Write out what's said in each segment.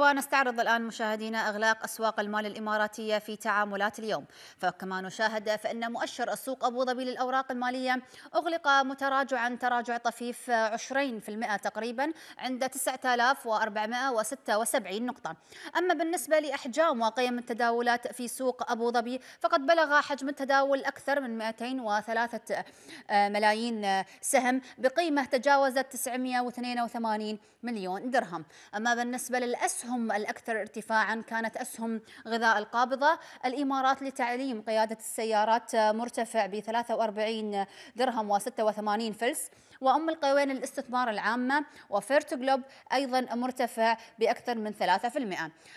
ونستعرض الآن مشاهدينا أغلاق أسواق المال الإماراتية في تعاملات اليوم فكما نشاهد فإن مؤشر السوق أبو ظبي للأوراق المالية أغلق متراجعا تراجع طفيف 20% تقريبا عند 9476 نقطة أما بالنسبة لأحجام وقيم التداولات في سوق أبو ظبي فقد بلغ حجم التداول أكثر من 203 ملايين سهم بقيمة تجاوزت 982 مليون درهم أما بالنسبة للأسهم الأسهم الأكثر ارتفاعا كانت أسهم غذاء القابضة الإمارات لتعليم قيادة السيارات مرتفع ب 43 درهم و86 فلس وأم القوين للاستثمار العامة وفيرتو جلوب أيضا مرتفع بأكثر من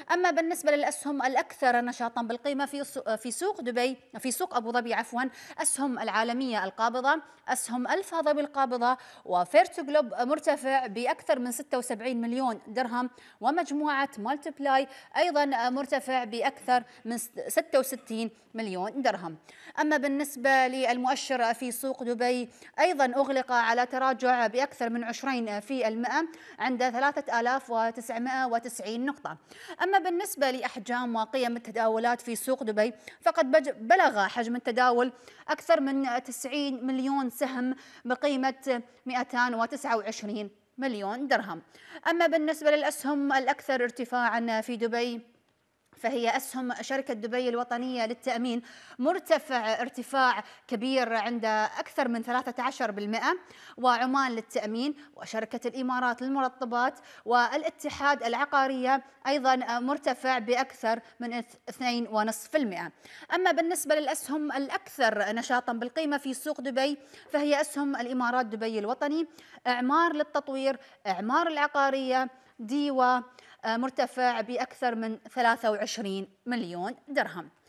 3% أما بالنسبة للأسهم الأكثر نشاطا بالقيمة في في سوق دبي في سوق أبو ظبي عفوا أسهم العالمية القابضة أسهم ألف ظبي القابضة وفيرتو جلوب مرتفع بأكثر من 76 مليون درهم ومجموعة جامعة مالتبلاي أيضا آه، مرتفع بأكثر من 66 مليون درهم أما بالنسبة للمؤشر في سوق دبي أيضا أغلق على تراجع بأكثر من 20 في المئة عند 3990 نقطة أما بالنسبة لأحجام وقيم التداولات في سوق دبي فقد بلغ حجم التداول أكثر من 90 مليون سهم بقيمة 229 مليون درهم أما بالنسبة للأسهم الأكثر ارتفاعا في دبي فهي أسهم شركة دبي الوطنية للتأمين مرتفع ارتفاع كبير عند أكثر من 13% وعمان للتأمين وشركة الإمارات للمرطبات والاتحاد العقارية أيضا مرتفع بأكثر من 2.5% أما بالنسبة للأسهم الأكثر نشاطا بالقيمة في سوق دبي فهي أسهم الإمارات دبي الوطني إعمار للتطوير إعمار العقارية ديوا مرتفع بأكثر من 23 مليون درهم